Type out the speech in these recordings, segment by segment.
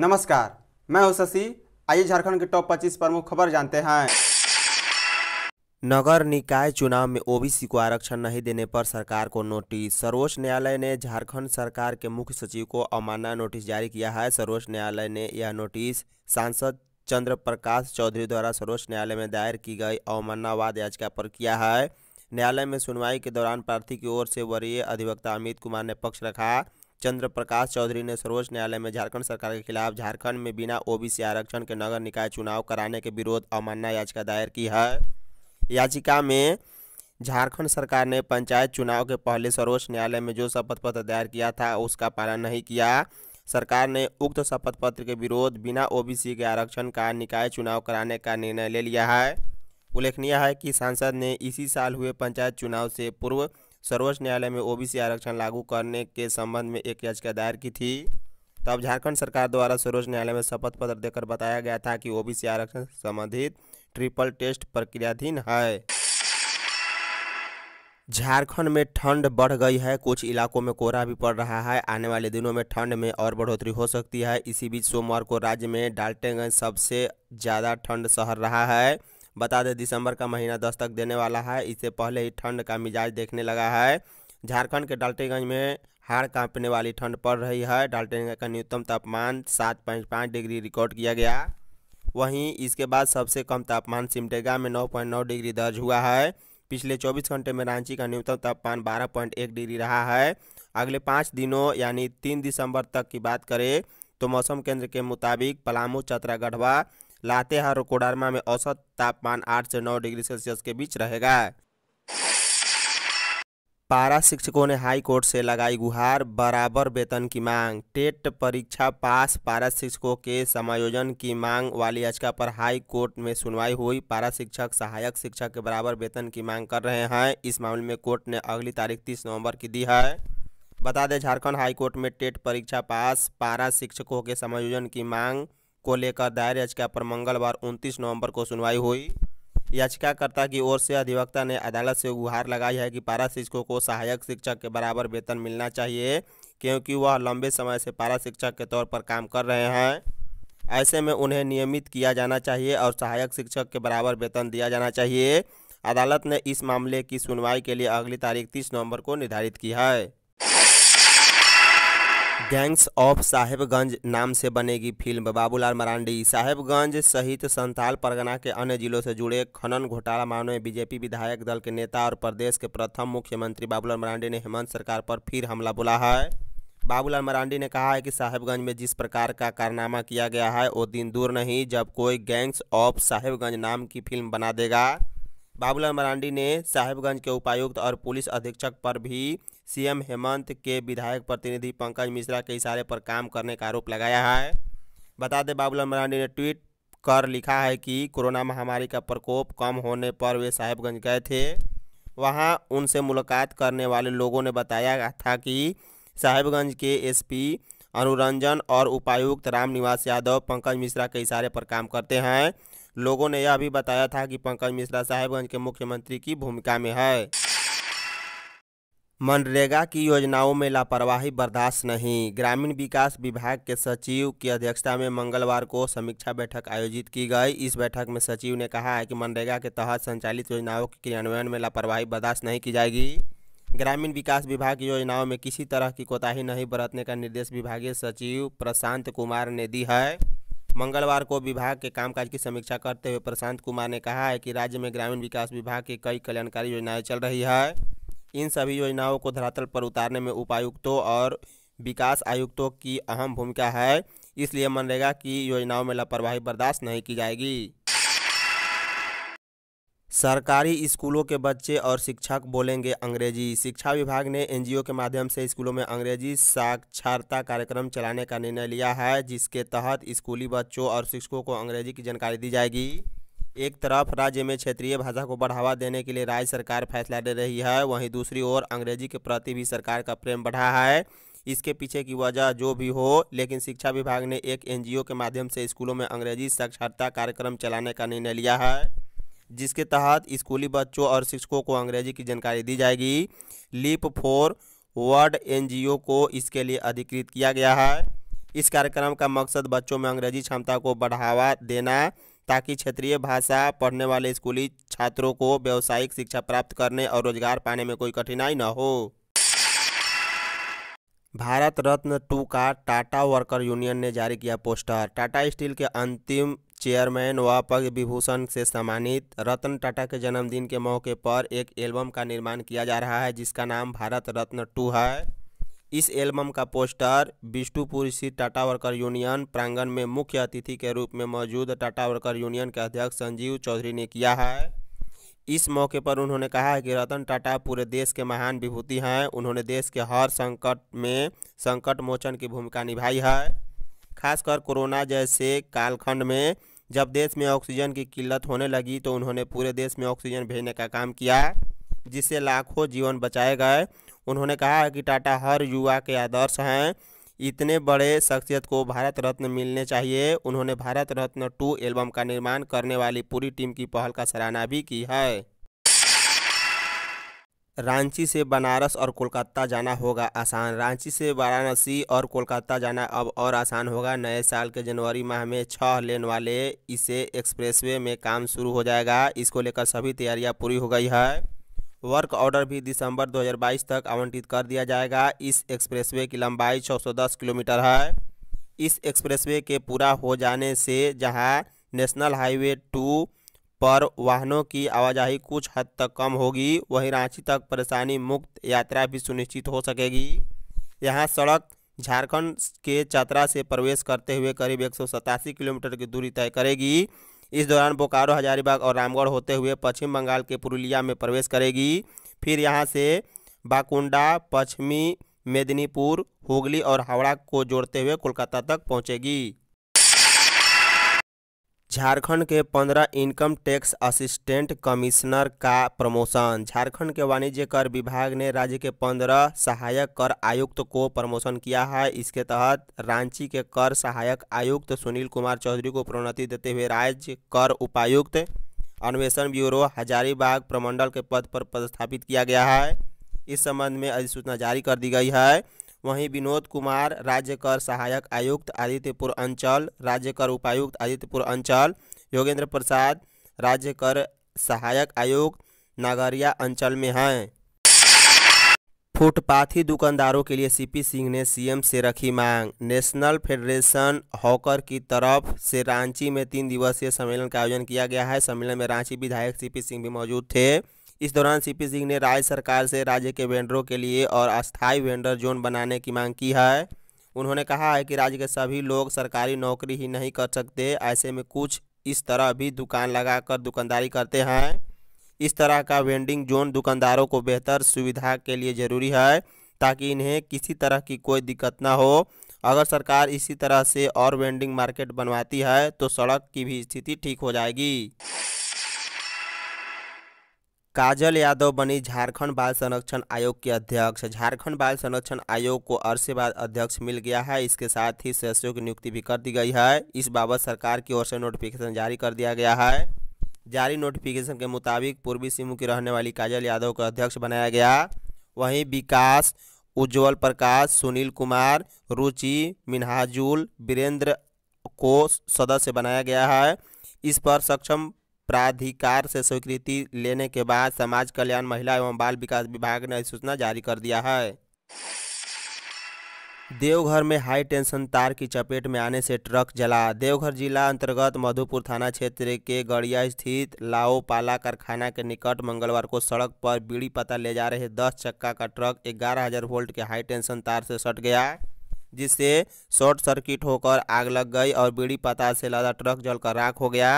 नमस्कार मैं हूं शशि आइए झारखंड के टॉप 25 प्रमुख खबर जानते हैं नगर निकाय चुनाव में ओबीसी को आरक्षण नहीं देने पर सरकार को नोटिस सर्वोच्च न्यायालय ने झारखंड सरकार के मुख्य सचिव को अवमानना नोटिस जारी किया है सर्वोच्च न्यायालय ने यह नोटिस सांसद चंद्र प्रकाश चौधरी द्वारा सर्वोच्च न्यायालय में दायर की गई अवमाननावाद याचिका पर किया है न्यायालय में सुनवाई के दौरान प्रार्थी की ओर से वरीय अधिवक्ता अमित कुमार ने पक्ष रखा चंद्र प्रकाश चौधरी ने सर्वोच्च न्यायालय में झारखंड सरकार के खिलाफ झारखंड में बिना ओबीसी आरक्षण के नगर निकाय चुनाव कराने के विरोध अवमानना याचिका दायर की है याचिका में झारखंड सरकार ने पंचायत चुनाव के पहले सर्वोच्च न्यायालय में जो शपथ पत्र दायर किया था उसका पालन नहीं किया सरकार ने उक्त शपथ पत्र के विरोध बिना ओबीसी के आरक्षण का निकाय चुनाव कराने का निर्णय ले लिया है उल्लेखनीय है कि सांसद ने इसी साल हुए पंचायत चुनाव से पूर्व सर्वोच्च न्यायालय में ओबीसी आरक्षण लागू करने के संबंध में एक याचिका दायर की थी तब झारखंड सरकार द्वारा सर्वोच्च न्यायालय में शपथ पत्र देकर बताया गया था कि ओबीसी आरक्षण संबंधित ट्रिपल टेस्ट प्रक्रियाधीन है झारखंड में ठंड बढ़ गई है कुछ इलाकों में कोहरा भी पड़ रहा है आने वाले दिनों में ठंड में और बढ़ोतरी हो सकती है इसी बीच सोमवार को राज्य में डाल्टेगंज सबसे ज़्यादा ठंड शहर रहा है बता दें दिसंबर का महीना दस्तक देने वाला है इससे पहले ही ठंड का मिजाज देखने लगा है झारखंड के डाल्टेगंज में हाड़ कांपने वाली ठंड पड़ रही है डाल्टेगंज का न्यूनतम तापमान सात पॉइंट पाँच डिग्री रिकॉर्ड किया गया वहीं इसके बाद सबसे कम तापमान सिमटेगा में नौ पॉइंट नौ डिग्री दर्ज हुआ है पिछले चौबीस घंटे में रांची का न्यूनतम तापमान बारह पॉइंट एक डिग्री रहा है अगले पाँच दिनों यानी तीन दिसंबर तक की बात करें तो मौसम केंद्र के मुताबिक पलामू चतरा गढ़वा लातेहार और कोडरमा में औसत तापमान 8 से 9 डिग्री सेल्सियस के बीच रहेगा पारा शिक्षकों ने हाई कोर्ट से लगाई गुहार बराबर वेतन की मांग टेट परीक्षा पास पारा शिक्षकों के समायोजन की मांग वाली याचिका पर हाई कोर्ट में सुनवाई हुई पारा शिक्षक सहायक शिक्षक के बराबर वेतन की मांग कर रहे हैं इस मामले में कोर्ट ने अगली तारीख 30 नवंबर की दी है बता दें झारखंड हाई कोर्ट में टेट परीक्षा पास पारा शिक्षकों के समायोजन की मांग को लेकर दायर याचिका पर मंगलवार 29 नवंबर को सुनवाई हुई याचिकाकर्ता की ओर से अधिवक्ता ने अदालत से गुहार लगाई है कि पारा शिक्षकों को सहायक शिक्षक के बराबर वेतन मिलना चाहिए क्योंकि वह लंबे समय से पारा शिक्षक के तौर पर काम कर रहे हैं ऐसे में उन्हें नियमित किया जाना चाहिए और सहायक शिक्षक के बराबर वेतन दिया जाना चाहिए अदालत ने इस मामले की सुनवाई के लिए अगली तारीख तीस नवंबर को निर्धारित की है गैंग्स ऑफ साहेबगंज नाम से बनेगी फिल्म बाबूलाल मरांडी साहेबगंज सहित संथाल परगना के अन्य जिलों से जुड़े खनन घोटाला मामले में बीजेपी विधायक दल के नेता और प्रदेश के प्रथम मुख्यमंत्री बाबूलाल मरांडी ने हेमंत सरकार पर फिर हमला बोला है बाबूलाल मरांडी ने कहा है कि साहेबगंज में जिस प्रकार का कारनामा किया गया है वो दिन दूर नहीं जब कोई गैंग्स ऑफ साहेबगंज नाम की फिल्म बना देगा बाबूलाल मरांडी ने साहेबगंज के उपायुक्त और पुलिस अधीक्षक पर भी सीएम हेमंत के विधायक प्रतिनिधि पंकज मिश्रा के इशारे पर काम करने का आरोप लगाया है बता दें बाबूलाल मरांडी ने ट्वीट कर लिखा है कि कोरोना महामारी का प्रकोप कम होने पर वे साहेबगंज गए थे वहां उनसे मुलाकात करने वाले लोगों ने बताया था कि साहेबगंज के एसपी अनुरंजन और उपायुक्त रामनिवास यादव पंकज मिश्रा के इशारे पर काम करते हैं लोगों ने यह भी बताया था कि पंकज मिश्रा साहेबगंज के मुख्यमंत्री की भूमिका में है मनरेगा की योजनाओं में लापरवाही बर्दाश्त नहीं ग्रामीण विकास विभाग के सचिव की अध्यक्षता में मंगलवार को समीक्षा बैठक आयोजित की गई इस बैठक में सचिव ने कहा है कि मनरेगा के तहत संचालित योजनाओं के क्रियान्वयन में लापरवाही बर्दाश्त नहीं की जाएगी ग्रामीण विकास विभाग की योजनाओं में किसी तरह की कोताही नहीं बरतने का निर्देश विभागीय सचिव प्रशांत कुमार ने दी है मंगलवार को विभाग के कामकाज की समीक्षा करते हुए प्रशांत कुमार ने कहा है कि राज्य में ग्रामीण विकास विभाग की कई कल्याणकारी योजनाएं चल रही है इन सभी योजनाओं को धरातल पर उतारने में उपायुक्तों और विकास आयुक्तों की अहम भूमिका है इसलिए मनरेगा की योजनाओं में लापरवाही बर्दाश्त नहीं की जाएगी सरकारी स्कूलों के बच्चे और शिक्षक बोलेंगे अंग्रेजी शिक्षा विभाग ने एनजीओ के माध्यम से स्कूलों में अंग्रेजी साक्षरता कार्यक्रम चलाने का निर्णय लिया है जिसके तहत स्कूली बच्चों और शिक्षकों को अंग्रेजी की जानकारी दी जाएगी एक तरफ राज्य में क्षेत्रीय भाषा को बढ़ावा देने के लिए राज्य सरकार फैसला ले रही है वहीं दूसरी ओर अंग्रेजी के प्रति भी सरकार का प्रेम बढ़ा है इसके पीछे की वजह जो भी हो लेकिन शिक्षा विभाग ने एक एनजीओ के माध्यम से स्कूलों में अंग्रेजी साक्षरता कार्यक्रम चलाने का निर्णय लिया है जिसके तहत स्कूली बच्चों और शिक्षकों को अंग्रेजी की जानकारी दी जाएगी लीप फोर वर्ड एनजीओ को इसके लिए अधिकृत किया गया है इस कार्यक्रम का मकसद बच्चों में अंग्रेजी क्षमता को बढ़ावा देना ताकि क्षेत्रीय भाषा पढ़ने वाले स्कूली छात्रों को व्यावसायिक शिक्षा प्राप्त करने और रोजगार पाने में कोई कठिनाई न हो भारत रत्न टू का टाटा वर्कर यूनियन ने जारी किया पोस्टर टाटा स्टील के अंतिम चेयरमैन व पद्म विभूषण से सम्मानित रतन टाटा के जन्मदिन के मौके पर एक एल्बम का निर्माण किया जा रहा है जिसका नाम भारत रत्न टू है इस एल्बम का पोस्टर बिष्टुपुर स्थित टाटा वर्कर यूनियन प्रांगण में मुख्य अतिथि के रूप में मौजूद टाटा वर्कर यूनियन के अध्यक्ष संजीव चौधरी ने किया है इस मौके पर उन्होंने कहा है कि रतन टाटा पूरे देश के महान विभूति हैं उन्होंने देश के हर संकट में संकट मोचन की भूमिका निभाई है खासकर कोरोना जैसे कालखंड में जब देश में ऑक्सीजन की किल्लत होने लगी तो उन्होंने पूरे देश में ऑक्सीजन भेजने का काम किया जिससे लाखों जीवन बचाए गए उन्होंने कहा कि टाटा हर युवा के आदर्श हैं इतने बड़े शख्सियत को भारत रत्न मिलने चाहिए उन्होंने भारत रत्न टू एल्बम का निर्माण करने वाली पूरी टीम की पहल का सराहना भी की है रांची से बनारस और कोलकाता जाना होगा आसान रांची से वाराणसी और कोलकाता जाना अब और आसान होगा नए साल के जनवरी माह में छः लेन वाले इसे एक्सप्रेसवे में काम शुरू हो जाएगा इसको लेकर सभी तैयारियां पूरी हो गई है वर्क ऑर्डर भी दिसंबर 2022 तक आवंटित कर दिया जाएगा इस एक्सप्रेसवे की लंबाई 610 किलोमीटर है इस एक्सप्रेसवे के पूरा हो जाने से जहां नेशनल हाईवे टू पर वाहनों की आवाजाही कुछ हद तक कम होगी वहीं रांची तक परेशानी मुक्त यात्रा भी सुनिश्चित हो सकेगी यहाँ सड़क झारखंड के चतरा से प्रवेश करते हुए करीब एक किलोमीटर की दूरी तय करेगी इस दौरान बोकारो हजारीबाग और रामगढ़ होते हुए पश्चिम बंगाल के पुरुलिया में प्रवेश करेगी फिर यहाँ से बाकुंडा पश्चिमी मेदिनीपुर हुगली और हावड़ा को जोड़ते हुए कोलकाता तक पहुँचेगी झारखंड के पंद्रह इनकम टैक्स असिस्टेंट कमिश्नर का प्रमोशन झारखंड के वाणिज्य कर विभाग ने राज्य के पंद्रह सहायक कर आयुक्त को प्रमोशन किया है इसके तहत रांची के कर सहायक आयुक्त सुनील कुमार चौधरी को प्रोन्नति देते हुए राज्य कर उपायुक्त अन्वेषण ब्यूरो हजारीबाग प्रमंडल के पद पर पदस्थापित किया गया है इस संबंध में अधिसूचना जारी कर दी गई है वहीं विनोद कुमार राज्य कर सहायक आयुक्त आदित्यपुर अंचल राज्य कर उपायुक्त आदित्यपुर अंचल योगेंद्र प्रसाद राज्य कर सहायक आयुक्त नागरिया अंचल में हैं फुटपाथी दुकानदारों के लिए सीपी सिंह ने सीएम से रखी मांग नेशनल फेडरेशन हॉकर की तरफ से रांची में तीन दिवसीय सम्मेलन का आयोजन किया गया है सम्मेलन में रांची विधायक सीपी सिंह भी मौजूद थे इस दौरान पी सिंह ने राज्य सरकार से राज्य के वेंडरों के लिए और अस्थायी वेंडर जोन बनाने की मांग की है उन्होंने कहा है कि राज्य के सभी लोग सरकारी नौकरी ही नहीं कर सकते ऐसे में कुछ इस तरह भी दुकान लगाकर दुकानदारी करते हैं इस तरह का वेंडिंग जोन दुकानदारों को बेहतर सुविधा के लिए ज़रूरी है ताकि इन्हें किसी तरह की कोई दिक्कत ना हो अगर सरकार इसी तरह से और वेंडिंग मार्केट बनवाती है तो सड़क की भी स्थिति ठीक हो जाएगी काजल यादव बनी झारखंड बाल संरक्षण आयोग के अध्यक्ष झारखंड बाल संरक्षण आयोग को अरसे बाद अध्यक्ष मिल गया है इसके साथ ही सदस्यों की नियुक्ति भी कर दी गई है इस बाबत सरकार की ओर से नोटिफिकेशन जारी कर दिया गया है जारी नोटिफिकेशन के मुताबिक पूर्वी सिमू की रहने वाली काजल यादव को अध्यक्ष बनाया गया वहीं विकास उज्ज्वल प्रकाश सुनील कुमार रुचि मिनहाजुल वीरेंद्र को सदस्य बनाया गया है इस पर सक्षम प्राधिकार से स्वीकृति लेने के बाद समाज कल्याण महिला एवं बाल विकास विभाग ने अधिसूचना जारी कर दिया है देवघर में हाई टेंशन तार की चपेट में आने से ट्रक जला देवघर जिला अंतर्गत मधुपुर थाना क्षेत्र के गड़िया स्थित लाओपाला कारखाना के निकट मंगलवार को सड़क पर बीड़ी पता ले जा रहे दस चक्का का ट्रक ग्यारह हजार वोल्ट के हाई टेंशन तार से सट गया जिससे शॉर्ट सर्किट होकर आग लग गई और बीड़ी पता से लदा ट्रक जलकर राख हो गया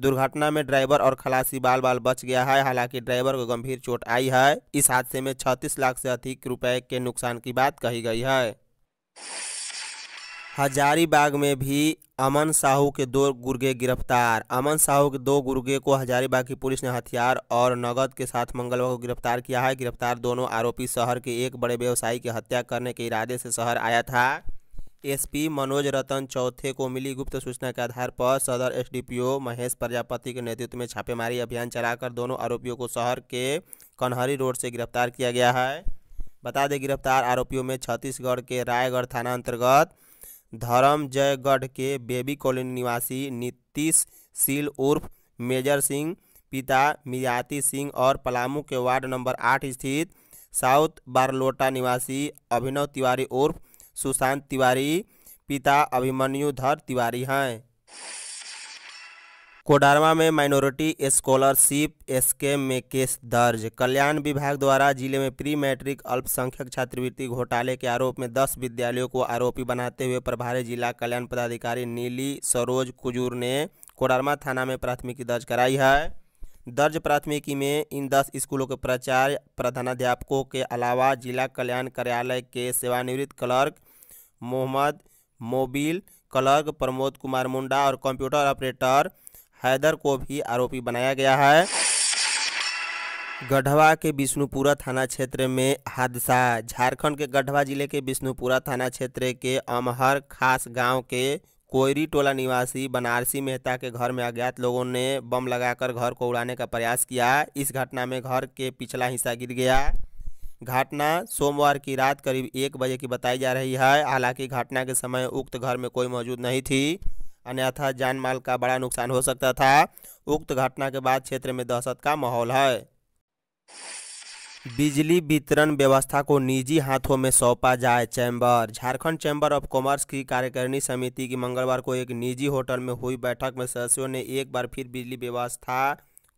दुर्घटना में ड्राइवर और खलासी बाल बाल बच गया है हालांकि ड्राइवर को गंभीर चोट आई है इस हादसे में छत्तीस लाख से अधिक रुपए के नुकसान की बात कही गई है हजारीबाग में भी अमन साहू के दो गुर्गे गिरफ्तार अमन साहू के दो गुर्गे को हजारीबाग की पुलिस ने हथियार और नगद के साथ मंगलवार को गिरफ्तार किया है गिरफ्तार दोनों आरोपी शहर के एक बड़े व्यवसायी की हत्या करने के इरादे से शहर आया था एसपी मनोज रतन चौथे को मिली गुप्त सूचना के आधार पर सदर एसडीपीओ महेश प्रजापति के नेतृत्व में छापेमारी अभियान चलाकर दोनों आरोपियों को शहर के कन्हरी रोड से गिरफ्तार किया गया है बता दें गिरफ्तार आरोपियों में छत्तीसगढ़ के रायगढ़ थाना अंतर्गत धर्म जयगढ़ के बेबी कॉलोनी निवासी नीतीश सील उर्फ मेजर सिंह पिता मियाती सिंह और पलामू के वार्ड नंबर आठ स्थित साउथ बारलोटा निवासी अभिनव तिवारी उर्फ सुशांत तिवारी पिता अभिमन्यु धर तिवारी हैं कोडरमा में माइनॉरिटी स्कॉलरशिप स्केम में केस दर्ज कल्याण विभाग द्वारा जिले में प्री मैट्रिक अल्पसंख्यक छात्रवृत्ति घोटाले के आरोप में 10 विद्यालयों को आरोपी बनाते हुए प्रभारी जिला कल्याण पदाधिकारी नीली सरोज कुजूर ने कोडरमा थाना में प्राथमिकी दर्ज कराई है दर्ज प्राथमिकी में इन दस स्कूलों के प्राचार्य प्रधानाध्यापकों के अलावा जिला कल्याण कार्यालय के सेवानिवृत्त क्लर्क मोहम्मद मोबिल क्लर्क प्रमोद कुमार मुंडा और कंप्यूटर ऑपरेटर हैदर को भी आरोपी बनाया गया है गढ़वा के विष्णुपुरा थाना क्षेत्र में हादसा झारखंड के गढ़वा जिले के विष्णुपुरा थाना क्षेत्र के अमहर खास गांव के कोयरी टोला निवासी बनारसी मेहता के घर में अज्ञात लोगों ने बम लगाकर घर को उड़ाने का प्रयास किया इस घटना में घर के पिछला हिस्सा गिर गया घटना सोमवार की रात करीब एक बजे की बताई जा रही है हालांकि घटना के समय उक्त घर में कोई मौजूद नहीं थी अन्यथा जान माल का बड़ा नुकसान हो सकता था उक्त घटना के बाद क्षेत्र में दहशत का माहौल है बिजली वितरण व्यवस्था को निजी हाथों में सौंपा जाए chamber Jharkhand chamber of commerce की कार्यकारिणी समिति की मंगलवार को एक निजी होटल में हुई बैठक में सदस्यों ने एक बार फिर बिजली व्यवस्था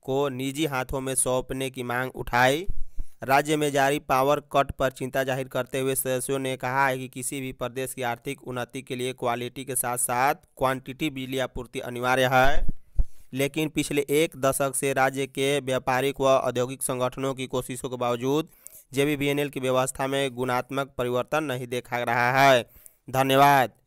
को निजी हाथों में सौंपने की मांग उठाई राज्य में जारी पावर कट पर चिंता जाहिर करते हुए सदस्यों ने कहा है कि किसी भी प्रदेश की आर्थिक उन्नति के लिए क्वालिटी के साथ साथ क्वांटिटी बिजली आपूर्ति अनिवार्य है लेकिन पिछले एक दशक से राज्य के व्यापारिक व औद्योगिक संगठनों की कोशिशों के बावजूद जे की व्यवस्था में गुणात्मक परिवर्तन नहीं देखा रहा है धन्यवाद